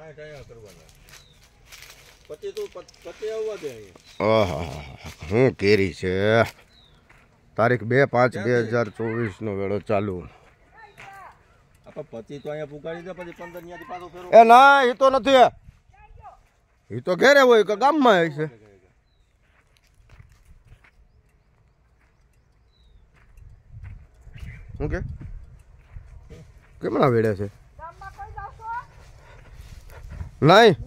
આઠ હું કેરી છે તારીખ બે પાંચ બે હજાર ચોવીસનો વેળો ચાલુ પછી એ ના એ તો નથી એ તો ઘેરે હોય કે ગામમાં હોય છે શું કે કેમણા વેડ્યા છે 来。